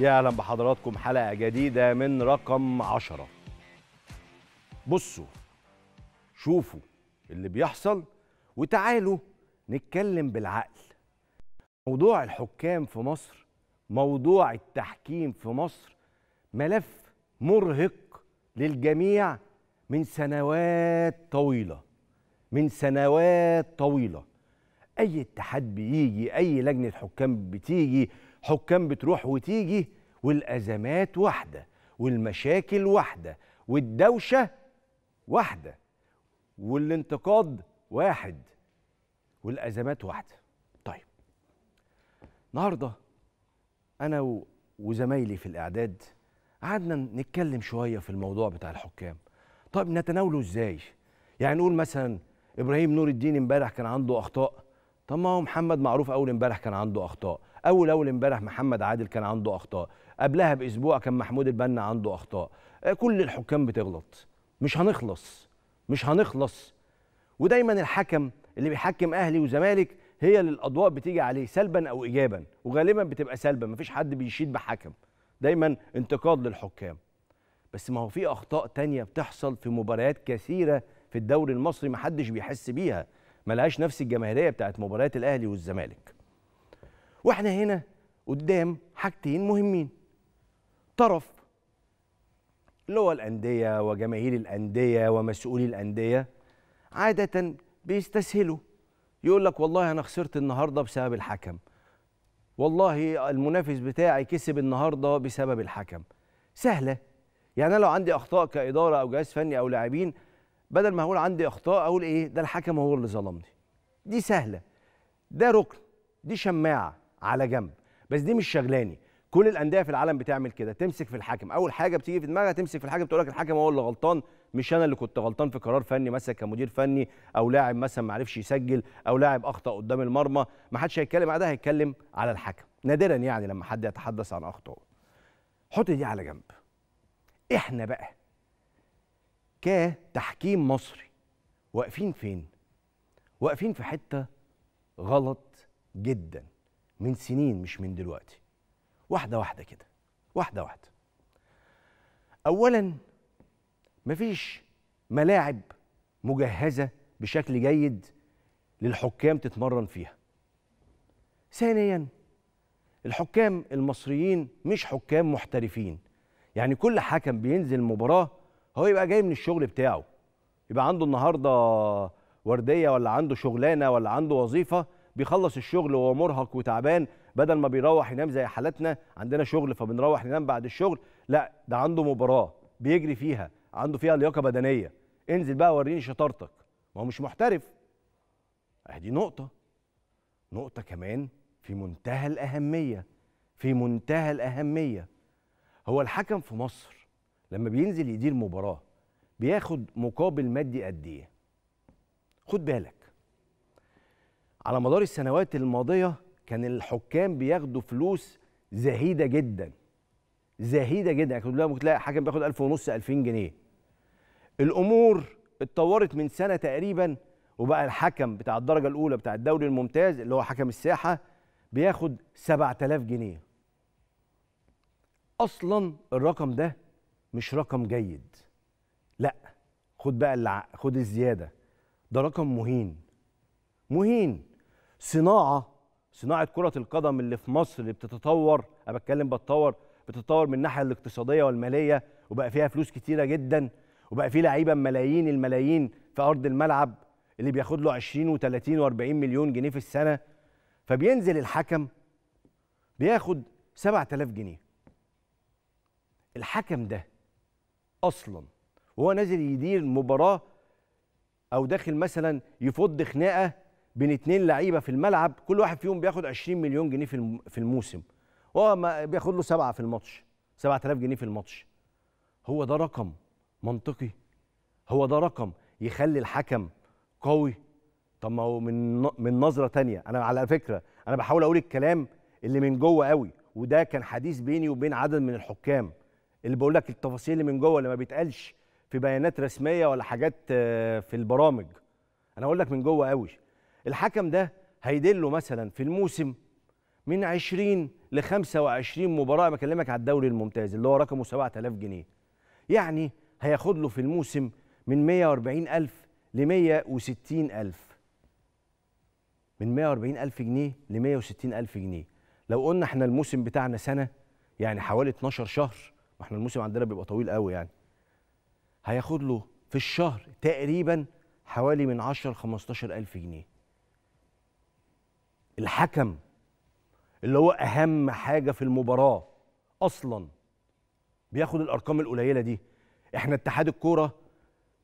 يا اهلا بحضراتكم حلقه جديده من رقم عشرة بصوا شوفوا اللي بيحصل وتعالوا نتكلم بالعقل موضوع الحكام في مصر موضوع التحكيم في مصر ملف مرهق للجميع من سنوات طويله من سنوات طويله اي اتحاد بيجي اي لجنه حكام بتيجي حكام بتروح وتيجي والأزمات واحدة والمشاكل واحدة والدوشة واحدة والانتقاد واحد والأزمات واحدة طيب النهاردة أنا وزمايلي في الإعداد قعدنا نتكلم شوية في الموضوع بتاع الحكام طيب نتناوله إزاي يعني نقول مثلا إبراهيم نور الدين امبارح كان عنده أخطاء طب ما هو محمد معروف أول امبارح كان عنده أخطاء اول اول امبارح محمد عادل كان عنده اخطاء قبلها باسبوع كان محمود البنا عنده اخطاء آه، كل الحكام بتغلط مش هنخلص مش هنخلص ودايما الحكم اللي بيحكم اهلي وزمالك هي اللي الاضواء بتيجي عليه سلبا او ايجابا وغالبا بتبقى سلبا مفيش حد بيشيد بحكم دايما انتقاد للحكام بس ما هو في اخطاء تانية بتحصل في مباريات كثيره في الدوري المصري محدش بيحس بيها ملهاش نفس الجماهيريه بتاعت مباريات الاهلي والزمالك واحنا هنا قدام حاجتين مهمين طرف اللي هو الانديه وجماهير الانديه ومسؤولي الانديه عاده بيستسهلوا يقول لك والله انا خسرت النهارده بسبب الحكم والله المنافس بتاعي كسب النهارده بسبب الحكم سهله يعني انا لو عندي اخطاء كاداره او جهاز فني او لاعبين بدل ما اقول عندي اخطاء اقول ايه ده الحكم هو اللي ظلمني دي سهله ده ركن دي شماعه على جنب بس دي مش شغلاني كل الانديه في العالم بتعمل كده تمسك في الحكم اول حاجه بتيجي في دماغها تمسك في الحكم تقول لك الحكم هو اللي غلطان مش انا اللي كنت غلطان في قرار فني مثلا كمدير فني او لاعب مثلا ما عرفش يسجل او لاعب اخطا قدام المرمى ما حدش هيتكلم بعدها هيتكلم على الحكم نادرا يعني لما حد يتحدث عن اخطائه حط دي على جنب احنا بقى كتحكيم مصري واقفين فين واقفين في حته غلط جدا من سنين مش من دلوقتي واحدة واحدة كده واحدة واحدة أولا مفيش ملاعب مجهزة بشكل جيد للحكام تتمرن فيها ثانيا الحكام المصريين مش حكام محترفين يعني كل حكم بينزل مباراة هو يبقى جاي من الشغل بتاعه يبقى عنده النهارده ورديه ولا عنده شغلانه ولا عنده وظيفه بيخلص الشغل وهو مرهق وتعبان بدل ما بيروح ينام زي حالاتنا عندنا شغل فبنروح ننام بعد الشغل لا ده عنده مباراه بيجري فيها عنده فيها لياقه بدنيه انزل بقى وريني شطارتك ما هو مش محترف دي نقطه نقطه كمان في منتهى الاهميه في منتهى الاهميه هو الحكم في مصر لما بينزل يدير مباراه بياخد مقابل مادي قد ايه خد بالك على مدار السنوات الماضية كان الحكام بياخدوا فلوس زهيدة جدا زهيدة جدا يعني كنت ممكن تلاقي حكم بياخد 1000 ونص 2000 جنيه الأمور اتطورت من سنة تقريبا وبقى الحكم بتاع الدرجة الأولى بتاع الدوري الممتاز اللي هو حكم الساحة بياخد 7000 جنيه أصلا الرقم ده مش رقم جيد لا خد بقى اللي خد الزيادة ده رقم مهين مهين صناعه صناعه كره القدم اللي في مصر اللي بتتطور انا بتكلم بتطور بتتطور من الناحيه الاقتصاديه والماليه وبقى فيها فلوس كتيره جدا وبقى فيه لعيبه ملايين الملايين في ارض الملعب اللي بياخد له 20 و30 و40 مليون جنيه في السنه فبينزل الحكم بياخد 7000 جنيه الحكم ده اصلا وهو نازل يدير مباراه او داخل مثلا يفض خناقه بين اتنين لعيبه في الملعب كل واحد فيهم بياخد 20 مليون جنيه في في الموسم هو بياخد له سبعه في الماتش 7000 جنيه في الماتش هو ده رقم منطقي هو ده رقم يخلي الحكم قوي طب ما هو من من نظره تانية انا على فكره انا بحاول اقول الكلام اللي من جوه قوي وده كان حديث بيني وبين عدد من الحكام اللي بقول لك التفاصيل اللي من جوه اللي ما بيتقالش في بيانات رسميه ولا حاجات آه، في البرامج انا اقول لك من جوه قوي الحكم ده هيدله مثلا في الموسم من 20 ل 25 مباراه بكلمك على الدوري الممتاز اللي هو رقمه 7000 جنيه يعني هياخد له في الموسم من 140000 ل 160000 من 140000 جنيه ل 160000 جنيه لو قلنا احنا الموسم بتاعنا سنه يعني حوالي 12 شهر ما احنا الموسم عندنا بيبقى طويل قوي يعني هياخد له في الشهر تقريبا حوالي من 10 ل 15000 جنيه الحكم اللي هو اهم حاجه في المباراه اصلا بياخد الارقام القليله دي احنا اتحاد الكوره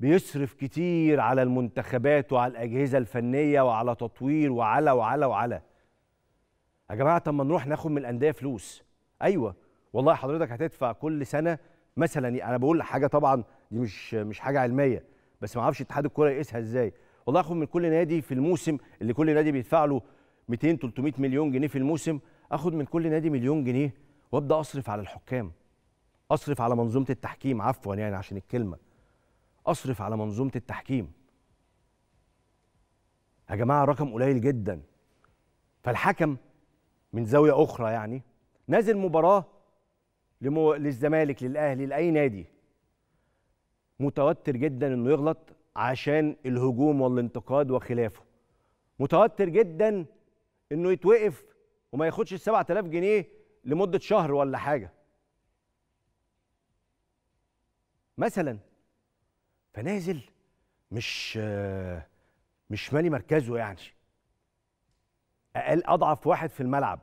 بيصرف كتير على المنتخبات وعلى الاجهزه الفنيه وعلى تطوير وعلى وعلى وعلى يا جماعه طب ما نروح ناخد من الانديه فلوس ايوه والله حضرتك هتدفع كل سنه مثلا يعني انا بقول حاجه طبعا دي مش مش حاجه علميه بس ما اعرفش اتحاد الكوره يقيسها ازاي والله اخد من كل نادي في الموسم اللي كل نادي بيدفع له 200 300 مليون جنيه في الموسم اخد من كل نادي مليون جنيه وابدا اصرف على الحكام اصرف على منظومه التحكيم عفوا يعني عشان الكلمه اصرف على منظومه التحكيم يا جماعه الرقم قليل جدا فالحكم من زاويه اخرى يعني نازل مباراه لمو... للزمالك للاهلي لاي نادي متوتر جدا انه يغلط عشان الهجوم والانتقاد وخلافه متوتر جدا انه يتوقف وما ياخدش ال 7000 جنيه لمده شهر ولا حاجه مثلا فنازل مش مش مالي مركزه يعني اقل اضعف واحد في الملعب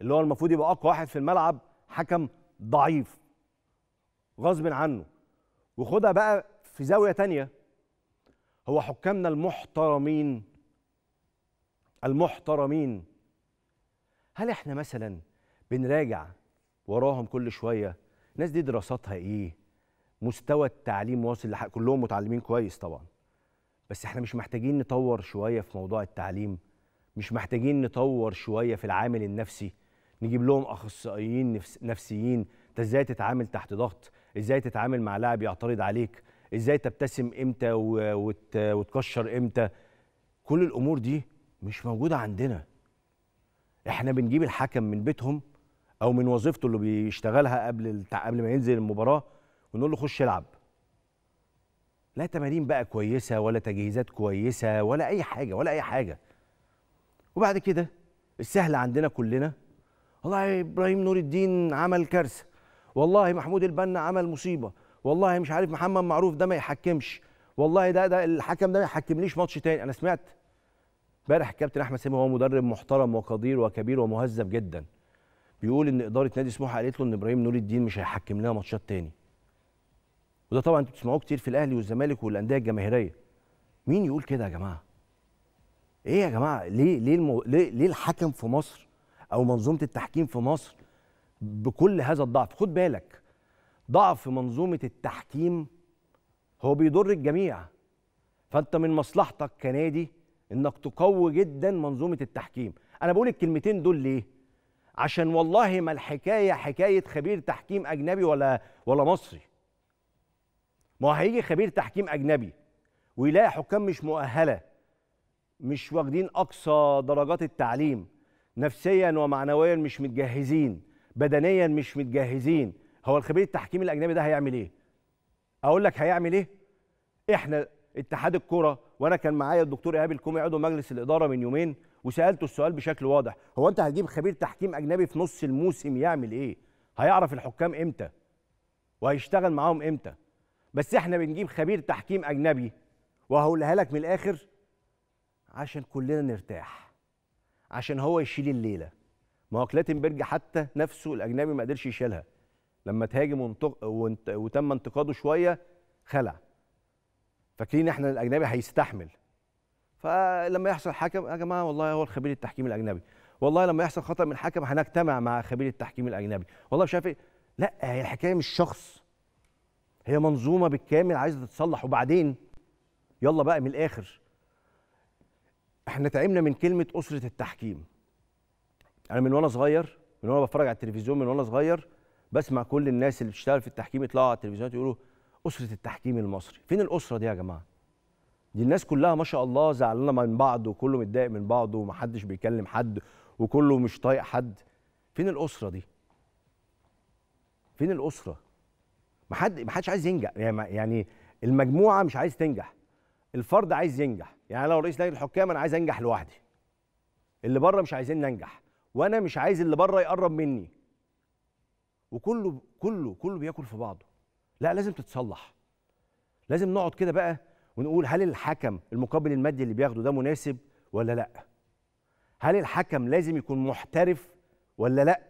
اللي هو المفروض يبقى اقوى واحد في الملعب حكم ضعيف غصب عنه وخدها بقى في زاويه تانية هو حكامنا المحترمين المحترمين هل احنا مثلا بنراجع وراهم كل شويه الناس دي دراساتها ايه مستوى التعليم واصل لحق كلهم متعلمين كويس طبعا بس احنا مش محتاجين نطور شويه في موضوع التعليم مش محتاجين نطور شويه في العامل النفسي نجيب لهم اخصائيين نفس... نفسيين انت ازاي تتعامل تحت ضغط ازاي تتعامل مع لاعب يعترض عليك ازاي تبتسم امتى و... وت... وتكشر امتى كل الامور دي مش موجوده عندنا احنا بنجيب الحكم من بيتهم او من وظيفته اللي بيشتغلها قبل التع... قبل ما ينزل المباراه ونقول له خش العب لا تمارين بقى كويسه ولا تجهيزات كويسه ولا اي حاجه ولا اي حاجه وبعد كده السهل عندنا كلنا والله ابراهيم نور الدين عمل كارثه والله محمود البنا عمل مصيبه والله مش عارف محمد معروف ده ما يحكمش والله ده ده الحكم ده ما يحكمليش ماتش تاني انا سمعت امبارح الكابتن احمد سامي هو مدرب محترم وقدير وكبير ومهذب جدا بيقول ان اداره نادي سموحه قالت له ان ابراهيم نور الدين مش هيحكم لنا ماتشات تاني وده طبعا انتوا بتسمعوه كتير في الاهلي والزمالك والانديه الجماهيريه مين يقول كده يا جماعه ايه يا جماعه ليه ليه المو... ليه, ليه الحكم في مصر او منظومه التحكيم في مصر بكل هذا الضعف خد بالك ضعف منظومه التحكيم هو بيضر الجميع فانت من مصلحتك كنادي انك تقوي جدا منظومه التحكيم انا بقول الكلمتين دول ليه عشان والله ما الحكايه حكايه خبير تحكيم اجنبي ولا ولا مصري ما هو هيجي خبير تحكيم اجنبي ويلاقي حكام مش مؤهله مش واخدين اقصى درجات التعليم نفسيا ومعنويا مش متجهزين بدنيا مش متجهزين هو الخبير التحكيم الاجنبي ده هيعمل ايه اقول لك هيعمل ايه احنا اتحاد الكره وانا كان معايا الدكتور ايهاب الكومي عضو مجلس الاداره من يومين وسالته السؤال بشكل واضح هو انت هتجيب خبير تحكيم اجنبي في نص الموسم يعمل ايه هيعرف الحكام امتى وهيشتغل معاهم امتى بس احنا بنجيب خبير تحكيم اجنبي وهقولها لك من الاخر عشان كلنا نرتاح عشان هو يشيل الليله ما هو كلاتنبرج حتى نفسه الاجنبي ما قدرش يشيلها لما تهاجم وانت وتم انتقاده شويه خلع فاكرين احنا الاجنبي هيستحمل فلما يحصل حكم يا جماعه والله هو الخبير التحكيم الاجنبي والله لما يحصل خطا من حكم هنجتمع مع خبير التحكيم الاجنبي والله مش عارف ايه لا هي الحكايه مش شخص هي منظومه بالكامل عايزه تتصلح وبعدين يلا بقى من الاخر احنا تعبنا من كلمه اسره التحكيم انا من وانا صغير من وانا بتفرج على التلفزيون من وانا صغير بسمع كل الناس اللي بتشتغل في التحكيم يطلعوا على التلفزيونات يقولوا اسره التحكيم المصري فين الاسره دي يا جماعه دي الناس كلها ما شاء الله زعلانه من بعض وكله متضايق من بعض ومحدش بيكلم حد وكله مش طايق حد فين الاسره دي فين الاسره محد محدش عايز ينجح يعني, يعني المجموعه مش عايز تنجح الفرد عايز ينجح يعني لو رئيس لجنه الحكام انا عايز انجح لوحدي اللي بره مش عايزين ننجح وانا مش عايز اللي بره يقرب مني وكله كله كله بياكل في بعضه لا لازم تتصلح لازم نقعد كده بقى ونقول هل الحكم المقابل المادي اللي بياخده ده مناسب ولا لا هل الحكم لازم يكون محترف ولا لا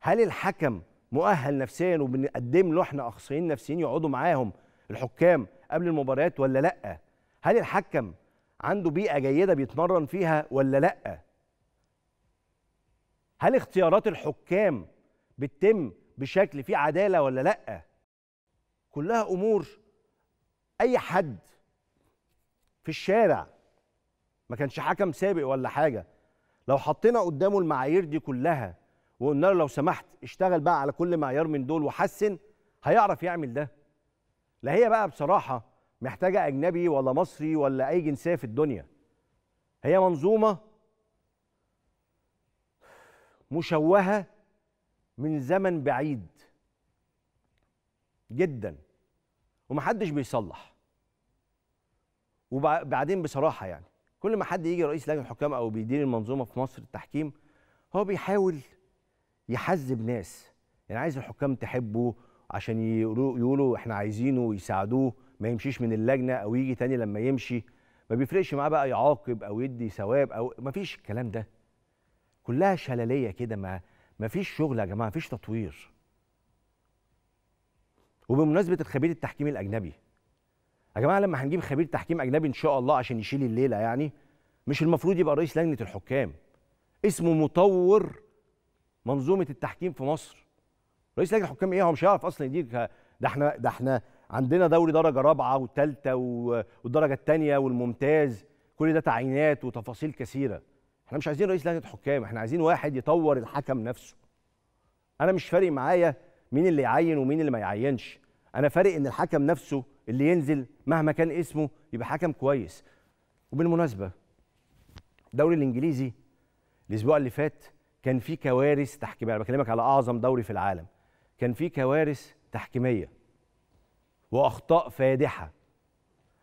هل الحكم مؤهل نفسيا وبنقدم له احنا اخصائيين نفسيين يقعدوا معاهم الحكام قبل المباريات ولا لا هل الحكم عنده بيئه جيده بيتمرن فيها ولا لا هل اختيارات الحكام بتتم بشكل فيه عداله ولا لا كلها امور اي حد في الشارع ما كانش حكم سابق ولا حاجه لو حطينا قدامه المعايير دي كلها وقلنا له لو سمحت اشتغل بقى على كل معيار من دول وحسن هيعرف يعمل ده لا هي بقى بصراحه محتاجه اجنبي ولا مصري ولا اي جنسيه في الدنيا هي منظومه مشوهه من زمن بعيد جدا ومحدش بيصلح وبعدين بصراحه يعني كل ما حد يجي رئيس لجنه الحكام او بيدير المنظومه في مصر التحكيم هو بيحاول يحذب ناس يعني عايز الحكام تحبه عشان يقولوا يقولوا احنا عايزينه ويساعدوه ما يمشيش من اللجنه او يجي تاني لما يمشي ما بيفرقش معاه بقى يعاقب او يدي ثواب او ما فيش الكلام ده كلها شلاليه كده ما مفيش شغل يا جماعه مفيش تطوير وبمناسبه الخبير التحكيم الاجنبي يا جماعه لما هنجيب خبير تحكيم اجنبي ان شاء الله عشان يشيل الليله يعني مش المفروض يبقى رئيس لجنه الحكام اسمه مطور منظومه التحكيم في مصر رئيس لجنه الحكام ايه هو مش هيعرف اصلا يدير ده احنا ده احنا عندنا دوري درجه رابعه وثالثه والدرجه الثانيه والممتاز كل ده تعيينات وتفاصيل كثيره احنا مش عايزين رئيس لجنه حكام احنا عايزين واحد يطور الحكم نفسه انا مش فارق معايا مين اللي يعين ومين اللي ما يعينش انا فارق ان الحكم نفسه اللي ينزل مهما كان اسمه يبقى حكم كويس وبالمناسبه الدوري الانجليزي الاسبوع اللي فات كان في كوارث تحكيميه انا بكلمك على اعظم دوري في العالم كان في كوارث تحكيميه واخطاء فادحه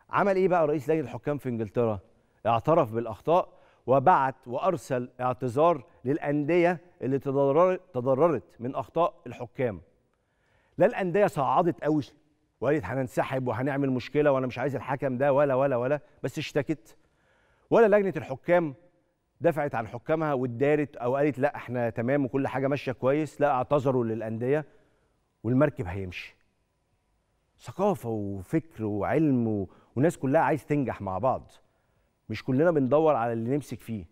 عمل ايه بقى رئيس لجنه الحكام في انجلترا اعترف بالاخطاء وبعت وارسل اعتذار للانديه اللي تضررت تضررت من اخطاء الحكام لا الانديه صعدت قوي وقالت هننسحب وهنعمل مشكله وانا مش عايز الحكم ده ولا ولا ولا بس اشتكت ولا لجنه الحكام دفعت عن حكامها واتدارت او قالت لا احنا تمام وكل حاجه ماشيه كويس لا اعتذروا للانديه والمركب هيمشي ثقافه وفكر وعلم و... وناس كلها عايز تنجح مع بعض مش كلنا بندور على اللي نمسك فيه